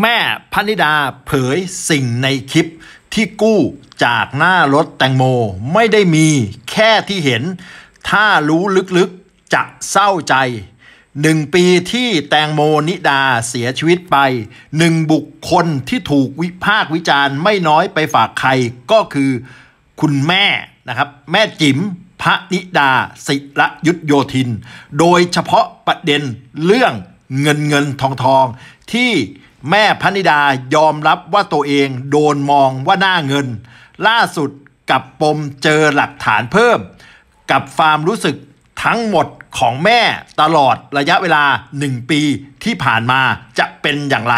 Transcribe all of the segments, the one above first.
แม่พนิดาเผยสิ่งในคลิปที่กู้จากหน้ารถแตงโมไม่ได้มีแค่ที่เห็น ถ้ารู้ลึกๆ จะเศร้าใจ หนึ่งปีที่แตงโมนิดาเสียชีวิตไป หนึ่งบุคคลที่ถูกวิพากษ์วิจารณ์ ไม่น้อยไปฝากใครก็คือคุณแม่นะครับแม่จิ๋มพระนิดาศิระยุทธโยธิน โดยเฉพาะประเด็นเรื่องเงินเงินทองทองที่แม่พนิดายอมรับว่าตัวเองโดนมองว่าหน้าเงิน ล่าสุดกับปมเจอหลักฐานเพิ่ม กับความรู้สึกทั้งหมดของแม่ตลอดระยะเวลา 1 ปีที่ผ่านมาจะเป็นอย่างไร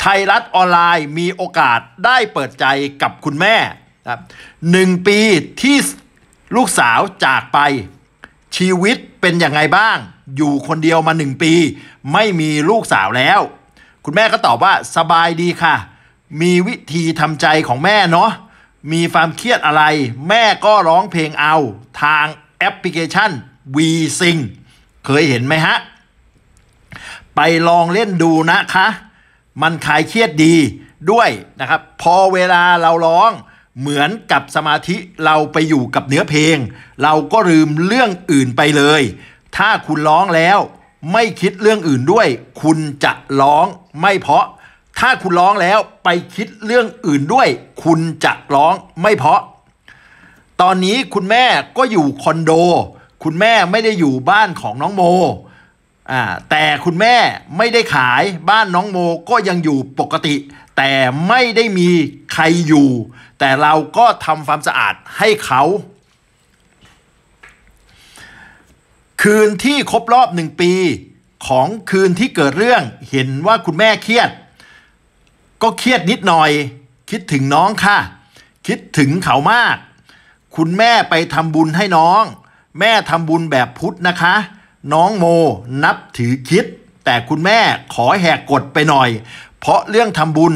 ไทยรัฐออนไลน์มีโอกาสได้เปิดใจกับคุณแม่ครับหนึ่งปีที่ลูกสาวจากไป ชีวิตเป็นอย่างไรบ้าง อยู่คนเดียวมาหนึ่งปี ไม่มีลูกสาวแล้วคุณแม่ก็ตอบว่าสบายดีค่ะ มีวิธีทำใจของแม่เนาะ มีความเครียดอะไร แม่ก็ร้องเพลงเอาทางแอปพลิเคชัน v s i n g เคยเห็นไหมฮะ ไปลองเล่นดูนะคะ มันคลายเครียดดีด้วยนะครับ พอเวลาเราร้องเหมือนกับสมาธิเราไปอยู่กับเนื้อเพลง เราก็ลืมเรื่องอื่นไปเลย ถ้าคุณร้องแล้วไม่คิดเรื่องอื่นด้วยคุณจะร้องไม่เพาะ ถ้าคุณร้องแล้วไปคิดเรื่องอื่นด้วย คุณจะร้องไม่เพาะ ตอนนี้คุณแม่ก็อยู่คอนโด คุณแม่ไม่ได้อยู่บ้านของน้องโมอ่าแต่คุณแม่ไม่ได้ขายบ้านน้องโมก็ยังอยู่ปกติ แต่ไม่ได้มีใครอยู่ แต่เราก็ทำความสะอาดให้เขาคืนที่ครบรอบหนึ่งปี ของคืนที่เกิดเรื่องเห็นว่าคุณแม่เครียด ก็เครียดนิดหน่อย คิดถึงน้องค่ะ คิดถึงเขามาก คุณแม่ไปทำบุญให้น้อง แม่ทำบุญแบบพุทธนะคะ น้องโม นับถือคิด แต่คุณแม่ขอแหกกฎไปหน่อย เพราะเรื่องทำบุญ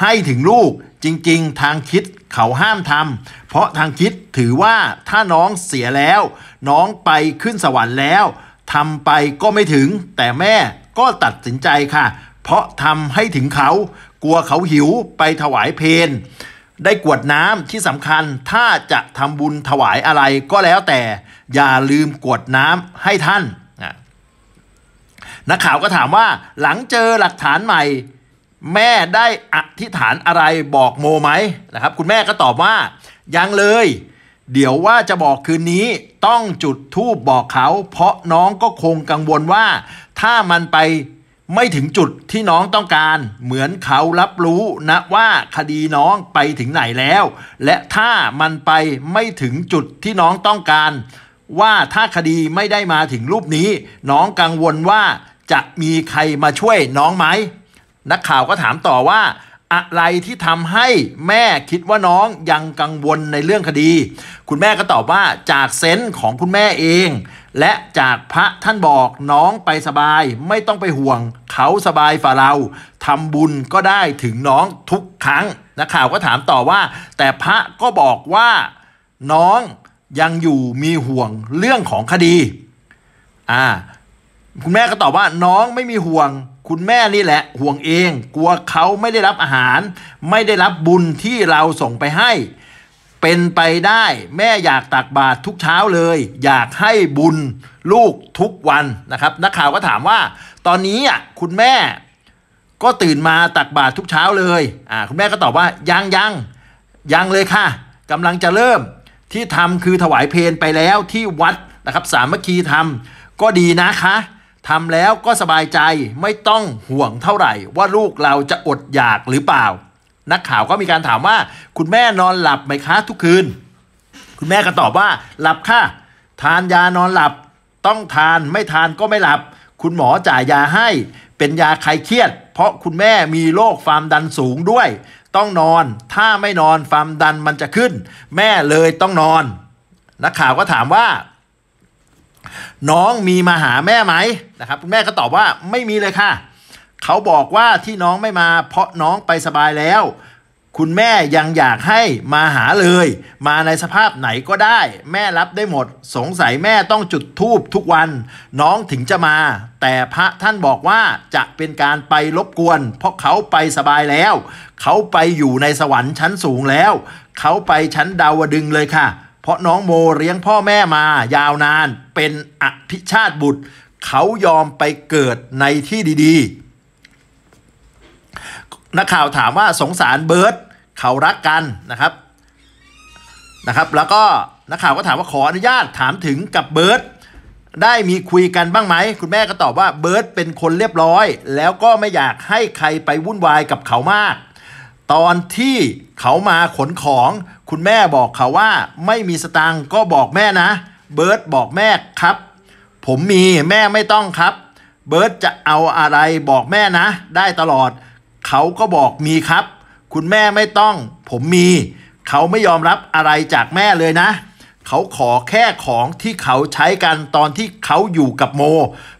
ให้ถึงลูกจริงๆทางคิดเขาห้ามทำเพราะทางคิดถือว่าถ้าน้องเสียแล้ว น้องไปขึ้นสวรรค์แล้วทำไปก็ไม่ถึง แต่แม่ก็ตัดสินใจค่ะ เพราะทำให้ถึงเขากลัวเขาหิวไปถวายเพนได้กวดน้ำที่สำคัญถ้าจะทำบุญถวายอะไรก็แล้วแต่ อย่าลืมกวดน้ำให้ท่านนักข่าวก็ถามว่าหลังเจอหลักฐานใหม่แม่ได้อธิษฐานอะไรบอกโมไหมนะครับคุณแม่ก็ตอบว่า ยังเลย เดี๋ยวว่าจะบอกคืนนี้ต้องจุดธูปบอกเขา เพราะน้องก็คงกังวลว่า ถ้ามันไปไม่ถึงจุดที่น้องต้องการ เหมือนเขารับรู้นะว่าคดีน้องไปถึงไหนแล้ว และถ้ามันไปไม่ถึงจุดที่น้องต้องการ ว่าถ้าคดีไม่ได้มาถึงรูปนี้ น้องกังวลว่าจะมีใครมาช่วยน้องไหมนักข่าวก็ถามต่อว่าอะไรที่ทำให้แม่คิดว่าน้องยังกังวลในเรื่องคดี คุณแม่ก็ตอบว่าจาก เซนส์ของคุณแม่เอง และจากพระท่านบอกน้องไปสบายไม่ต้องไปห่วง เขาสบายฝ่าเราทำบุญก็ได้ถึงน้องทุกครั้ง นักข่าวก็ถามต่อว่าแต่พระก็บอกว่า น้องยังอยู่มีห่วงเรื่องของคดีอ่าคุณแม่ก็ตอบว่า น้องไม่มีห่วงคุณแม่นี่แหละห่วงเองกลัวเขาไม่ได้รับอาหาร ไม่ได้รับบุญที่เราส่งไปให้ เป็นไปได้ แม่อยากตักบาตรทุกเช้าเลย อยากให้บุญลูกทุกวันนะครับนักข่าวก็ถามว่า ตอนนี้อ่ะคุณแม่ ก็ตื่นมาตักบาตรทุกเช้าเลยอ่าคุณแม่ก็ตอบว่ายังยังยังเลยค่ะกำลังจะเริ่มที่ทำคือถวายเพลไปแล้วที่วัดนะครับ สามัคคีทรรก็ดีนะคะทำแล้วก็สบายใจไม่ต้องห่วงเท่าไหร่ ว่าลูกเราจะอดอยากหรือเปล่า นักข่าวก็มีการถามว่า คุณแม่นอนหลับไหมคะทุกคืนคุณแม่ก็ตอบว่าหลับค่ะทานยานอนหลับ ต้องทานไม่ทานก็ไม่หลับ คุณหมอจ่ายยาให้ เป็นยาคลายเครียด เพราะคุณแม่มีโรคความดันสูงด้วย ต้องนอน ถ้าไม่นอนความดันมันจะขึ้น แม่เลยต้องนอน นักข่าวก็ถามว่าน้องมีมาหาแม่ไหมนะครับคุณแม่ก็ตอบว่าไม่มีเลยค่ะ เขาบอกว่าที่น้องไม่มาเพราะน้องไปสบายแล้ว คุณแม่ยังอยากให้มาหาเลย มาในสภาพไหนก็ได้ แม่รับได้หมด สงสัยแม่ต้องจุดธูปทุกวัน น้องถึงจะมา แต่พระท่านบอกว่าจะเป็นการไปรบกวนเพราะเขาไปสบายแล้ว เขาไปอยู่ในสวรรค์ชั้นสูงแล้ว เขาไปชั้นดาวดึงเลยค่ะเพราะน้องโมเลี้ยงพ่อแม่มา ยาวนานเป็นอภิชาติบุตร เขายอมไปเกิดในที่ดีๆ นักข่าวถามว่าสงสารเบิร์ตเขารักกันนะครับนะครับ แล้วก็นักข่าวก็ถามว่าขออนุญาตถามถึงกับเบิร์ตได้มีคุยกันบ้างไหม คุณแม่ก็ตอบว่าเบิร์ตเป็นคนเรียบร้อย แล้วก็ไม่อยากให้ใครไปวุ่นวายกับเขามากตอนที่เขามาขนของ คุณแม่บอกเขาว่าไม่มีสตังก็บอกแม่นะ เบิร์ตบอกแม่ครับผมมีแม่ไม่ต้องครับ เบิร์ตจะเอาอะไรบอกแม่นะ ได้ตลอด เขาก็บอกมีครับ คุณแม่ไม่ต้องผมมี เขาไม่ยอมรับอะไรจากแม่เลยนะ เขาขอแค่ของที่เขาใช้กันตอนที่เขาอยู่กับโม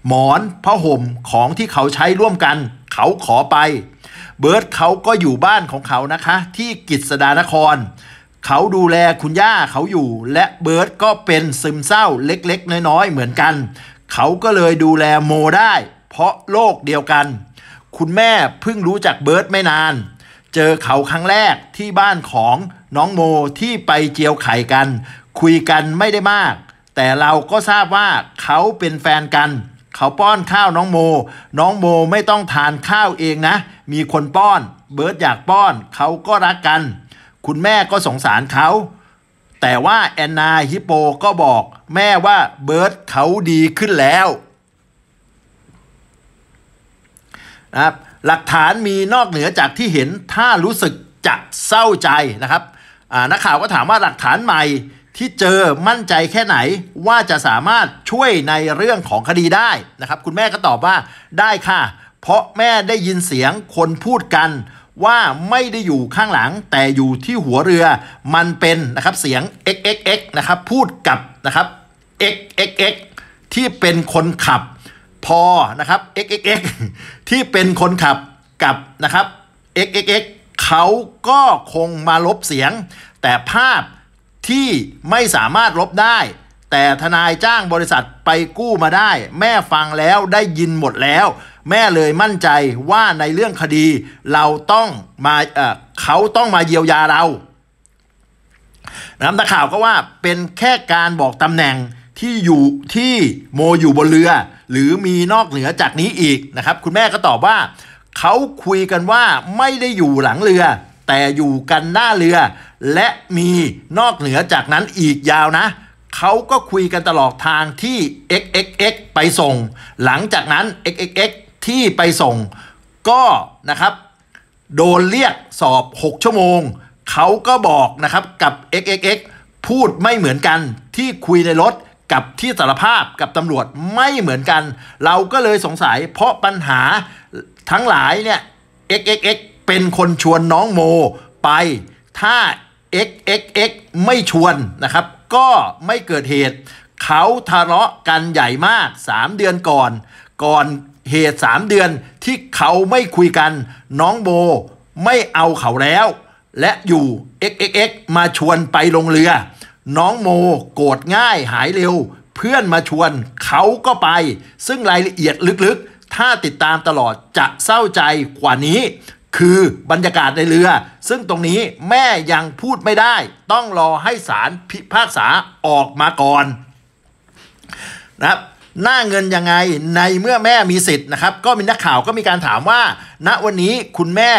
หมอนผ้าห่มของที่เขาใช้ร่วมกัน เขาขอไปเบิร์ตเขาก็อยู่บ้านของเขานะคะที่กิษดานครเขาดูแลคุณย่าเขาอยู่ และเบิร์ตก็เป็นซึมเศร้าเล็กๆ น้อยๆ เหมือนกันเขาก็เลยดูแลโมได้ เพราะโลกเดียวกัน คุณแม่เพิ่งรู้จักเบิร์ตไม่นาน เจอเขาครั้งแรกที่บ้านของน้องโมที่ไปเจียวไข่กัน คุยกันไม่ได้มาก แต่เราก็ทราบว่าเขาเป็นแฟนกันเขาป้อนข้าวน้องโม น้องโมไม่ต้องทานข้าวเองนะมีคนป้อนเบิร์ตอยากป้อนเขาก็รักกัน คุณแม่ก็สงสารเขาแต่ว่าแอนนาฮิโปก็บอกแม่ว่าเบิร์ตเขาดีขึ้นแล้วนะครับหลักฐานมีนอกเหนือจากที่เห็น ถ้ารู้สึกจะเศร้าใจนะครับนักข่าวก็ถามว่าหลักฐานใหม่ที่เจอมั่นใจแค่ไหน ว่าจะสามารถช่วยในเรื่องของคดีได้นะครับ คุณแม่ก็ตอบว่าได้ค่ะเพราะแม่ได้ยินเสียงคนพูดกันว่าไม่ได้อยู่ข้างหลังแต่อยู่ที่หัวเรือมันเป็นนะครับเสียง xxx นะครับพูดกับนะครับ xxx ที่เป็นคนขับพอนะครับ xxx ที่เป็นคนขับกับนะครับ xxx เขาก็คงมาลบเสียง แต่ภาพที่ไม่สามารถลบได้ แต่ทนายจ้างบริษัทไปกู้มาได้ แม่ฟังแล้วได้ยินหมดแล้วแม่เลยมั่นใจว่าในเรื่องคดีเราต้องมาเเขาต้องมาเยียวยาเรานะครับข่าวก็ว่าเป็นแค่การบอกตำแหน่งที่อยู่ที่โมอยู่บนเรือ หรือมีนอกเหนือจากนี้อีกนะครับคุณแม่ก็ตอบว่าเขาคุยกันว่าไม่ได้อยู่หลังเรือ แต่อยู่กันหน้าเรือ และมีนอกเหนือจากนั้นอีกยาวนะเขาก็คุยกันตลอดทางที่ xxx ไปส่ง หลังจากนั้น xxx ที่ไปส่งก็นะครับโดนเรียกสอบ 6 ชั่วโมง เขาก็บอกนะครับกับ xxx พูดไม่เหมือนกันที่คุยในรถกับที่สารภาพกับตำรวจไม่เหมือนกัน เราก็เลยสงสัยเพราะปัญหาทั้งหลายเนี่ย xxx เป็นคนชวนน้องโมไปถ้า xxx ไม่ชวนนะครับ ก็ไม่เกิดเหตุ เขาทะเลาะกันใหญ่มาก 3 เดือนก่อนก่อนเหตุ3เดือนที่เขาไม่คุยกัน น้องโบไม่เอาเขาแล้ว และอยู่ xxx มาชวนไปลงเรือ น้องโมโกรธง่ายหายเร็ว เพื่อนมาชวนเขาก็ไป ซึ่งรายละเอียดลึกๆ ถ้าติดตามตลอดจะเศร้าใจกว่านี้ คือบรรยากาศในเรือ ซึ่งตรงนี้แม่ยังพูดไม่ได้ ต้องรอให้ศาลพิพากษาออกมาก่อน นะครับหน้าเงินยังไง ในเมื่อแม่มีสิทธิ์นะครับก็มีนักข่าวก็มีการถามว่า ณวันนี้คุณแม่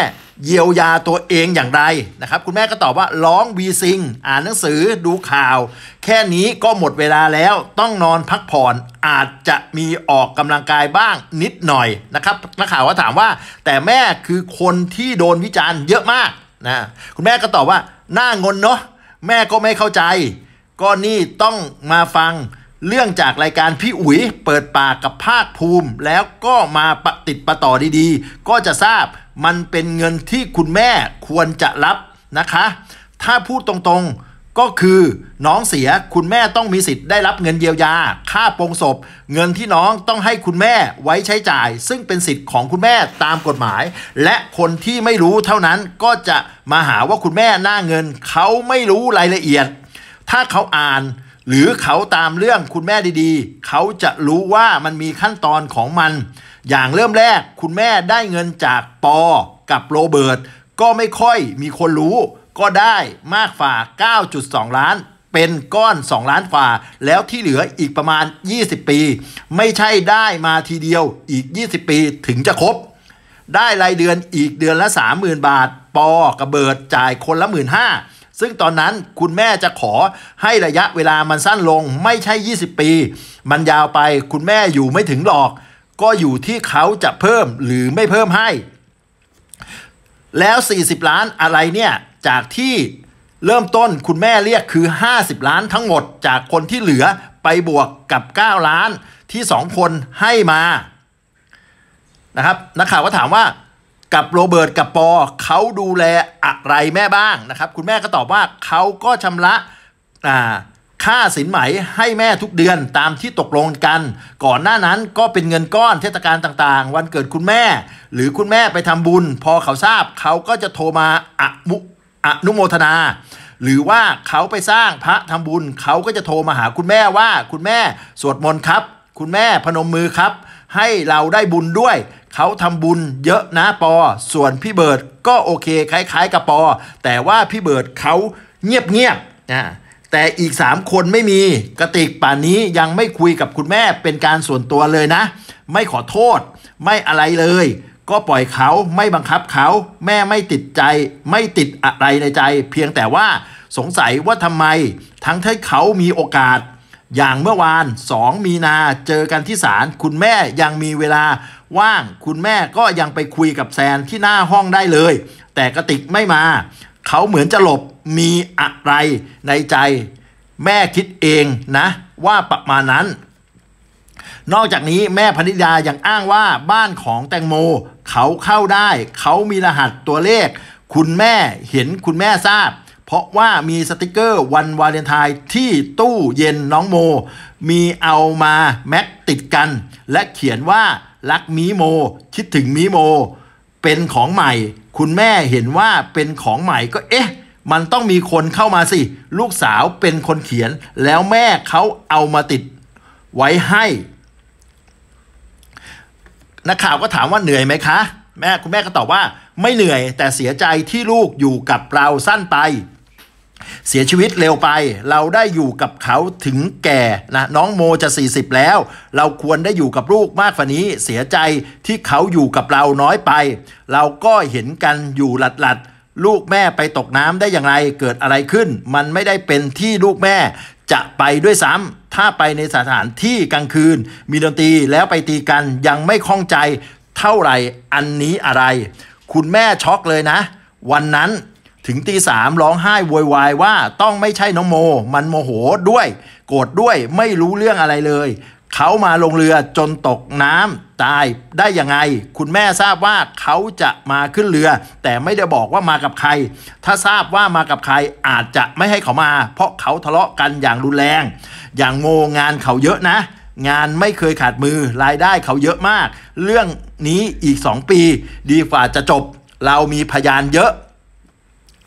เยียวยาตัวเองอย่างไรนะครับคุณแม่ก็ตอบว่าร้องวีซิงอ่านหนังสือดูข่าว แค่นี้ก็หมดเวลาแล้วต้องนอนพักผ่อนอาจจะมีออกกำลังกายบ้างนิดหน่อยนะครับนักข่าวก็ถามว่า แต่แม่คือคนที่โดนวิจารณ์เยอะมากนะคุณแม่ก็ตอบว่าหน้างนเนาะแม่ก็ไม่เข้าใจ ก็นี่ต้องมาฟังเรื่องจากรายการพี่อุ๋ยเปิดปากกับภาคภูมิแล้วก็มาปติดประต่อดีๆ ก็จะทราบมันเป็นเงินที่คุณแม่ควรจะรับนะคะ ถ้าพูดตรงๆก็คือ น้องเสียคุณแม่ต้องมีสิทธิ์ได้รับเงินเยียวยา ค่าปรงศพ เงินที่น้องต้องให้คุณแม่ไว้ใช้จ่าย ซึ่งเป็นสิทธิ์ของคุณแม่ตามกฎหมาย และคนที่ไม่รู้เท่านั้นก็จะมาหาว่าคุณแม่หน้าเงินเขาไม่รู้รายละเอียด ถ้าเขาอ่านหรือเขาตามเรื่องคุณแม่ดีๆ เขาจะรู้ว่ามันมีขั้นตอนของมัน อย่างเริ่มแรกคุณแม่ได้เงินจากปอกับโรเบิร์ตก็ไม่ค่อยมีคนรู้ ก็ได้มากฝ่า 9.2 ล้าน เป็นก้อน 2 ล้านฝ่า แล้วที่เหลืออีกประมาณ 20 ปี ไม่ใช่ได้มาทีเดียวอีก 20 ปีถึงจะครบ ได้รายเดือนอีกเดือนละ 30,000 บาทปอกับเบิร์ตจ่ายคนละ 1 5 0 0 0ซึ่งตอนนั้นคุณแม่จะขอให้ระยะเวลามันสั้นลงไม่ใช่ 20 ปี มันยาวไปคุณแม่อยู่ไม่ถึงหรอก ก็อยู่ที่เขาจะเพิ่มหรือไม่เพิ่มให้ แล้ว 40 ล้านอะไรเนี่ยจากที่เริ่มต้นคุณแม่เรียกคือ 50 ล้านทั้งหมดจากคนที่เหลือไปบวกกับ 9 ล้านที่2คนให้มานะครับนักข่าวก็ถามว่ากับโรเบิร์ต กับปอเขาดูแลอะไรแม่บ้างนะครับ คุณแม่ก็ตอบว่าเขาก็ชำระค่าสินไหม ให้แม่ทุกเดือนตามที่ตกลงกัน ก่อนหน้านั้นก็เป็นเงินก้อนเทศกาลต่างๆ วันเกิดคุณแม่ หรือคุณแม่ไปทำบุญ พอเขาทราบเขาก็จะโทรมาอมุอนุโมทนา หรือว่าเขาไปสร้างพระทำบุญเขาก็จะโทรมาหาคุณแม่ว่าคุณแม่สวดมนต์ครับ คุณแม่พนมมือครับ ให้เราได้บุญด้วยเขาทำบุญเยอะนะปอ ส่วนพี่เบิร์ดก็โอเคคล้าย ๆ กับปอ แต่ว่าพี่เบิร์ดเขาเงียบๆนะแต่อีก3คนไม่มี กระติกป่านนี้ยังไม่คุยกับคุณแม่เป็นการส่วนตัวเลยนะ ไม่ขอโทษ ไม่อะไรเลย ก็ปล่อยเขาไม่บังคับเขาแม่ไม่ติดใจ ไม่ติดอะไรในใจ เพียงแต่ว่าสงสัยว่าทำไมทั้งที่เขามีโอกาสอย่างเมื่อวาน 2 มีนา เจอกันที่ศาล คุณแม่ยังมีเวลา ว่างคุณแม่ก็ยังไปคุยกับแซนที่หน้าห้องได้เลย แต่กระติกไม่มา เขาเหมือนจะหลบมีอะไรในใจ แม่คิดเองนะว่าประมาณนั้น นอกจากนี้แม่พนิดา ยังอ้างว่าบ้านของแตงโมเขาเข้าได้ เขามีรหัสตัวเลข คุณแม่เห็นคุณแม่ทราบเพราะว่ามีสติกเกอร์วันวาเลนไทน์ที่ตู้เย็นน้องโมมีเอามาแม็กติดกัน และเขียนว่ารักมีโมคิดถึงมีโม เป็นของใหม่ คุณแม่เห็นว่าเป็นของใหม่ก็เอ๊ะมันต้องมีคนเข้ามาสิ ลูกสาวเป็นคนเขียน แล้วแม่เขาเอามาติด ไว้ให้นักข่าวก็ถามว่าเหนื่อยไหมคะ แม่คุณแม่ก็ตอบว่าไม่เหนื่อย แต่เสียใจที่ลูกอยู่กับเราสั้นไปเสียชีวิตเร็วไป เราได้อยู่กับเขาถึงแก่นะน้องโมจะ 40 แล้ว เราควรได้อยู่กับลูกมากกว่านี้ เสียใจที่เขาอยู่กับเราน้อยไป เราก็เห็นกันอยู่หลัดหลูกแม่ไปตกน้ำได้อย่างไร เกิดอะไรขึ้น มันไม่ได้เป็นที่ลูกแม่ จะไปด้วยซ้ำถ้าไปในสถานที่กลางคืน มีดนตรีแล้วไปตีกันยังไม่คล่องใจเท่าไหร่อันนี้อะไร คุณแม่ช็อกเลยนะ วันนั้นถึงตีสามร้องไห้โวยวายว่าต้องไม่ใช่น้องโม มันโมโหด้วย โกรธด้วยไม่รู้เรื่องอะไรเลยเขามาลงเรือจนตกน้ำตายได้ยังไง คุณแม่ทราบว่าเขาจะมาขึ้นเรือ แต่ไม่ได้บอกว่ามากับใคร ถ้าทราบว่ามากับใครอาจจะไม่ให้เขามา เพราะเขาทะเลาะกันอย่างรุนแรง อย่างโมงานเขาเยอะนะ งานไม่เคยขาดมือรายได้เขาเยอะมาก เรื่องนี้อีกสองปี ดีฝ่าจะจบ เรามีพยานเยอะ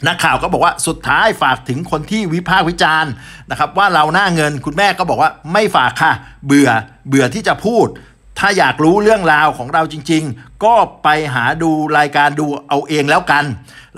นักข่าวก็บอกว่าสุดท้ายฝากถึงคนที่วิพากษ์วิจารณ์นะครับ ว่าเราหน้าเงินคุณแม่ก็บอกว่าไม่ฝากค่ะ เบื่อเบื่อที่จะพูด ถ้าอยากรู้เรื่องราวของเราจริง ๆ ก็ไปหาดู รายการดูเอาเองแล้วกัน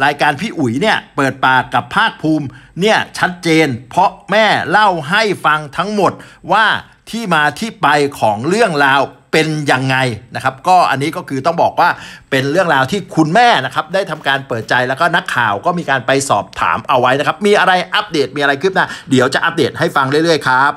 รายการพี่อุ๋ยเนี่ย เปิด ปากกับภาคภูมิเนี่ยชัดเจนเพราะแม่เล่าให้ฟังทั้งหมดว่าที่มาที่ไปของเรื่องราวเป็นยังไงนะครับ ก็อันนี้ก็คือต้องบอกว่าเป็นเรื่องราวที่คุณแม่นะครับ ได้ทำการเปิดใจแล้วก็นักข่าวก็มีการไปสอบถามเอาไว้นะครับ มีอะไรอัปเดตมีอะไรคืบหน้าเดี๋ยวจะอัปเดตให้ฟังเรื่อยๆครับ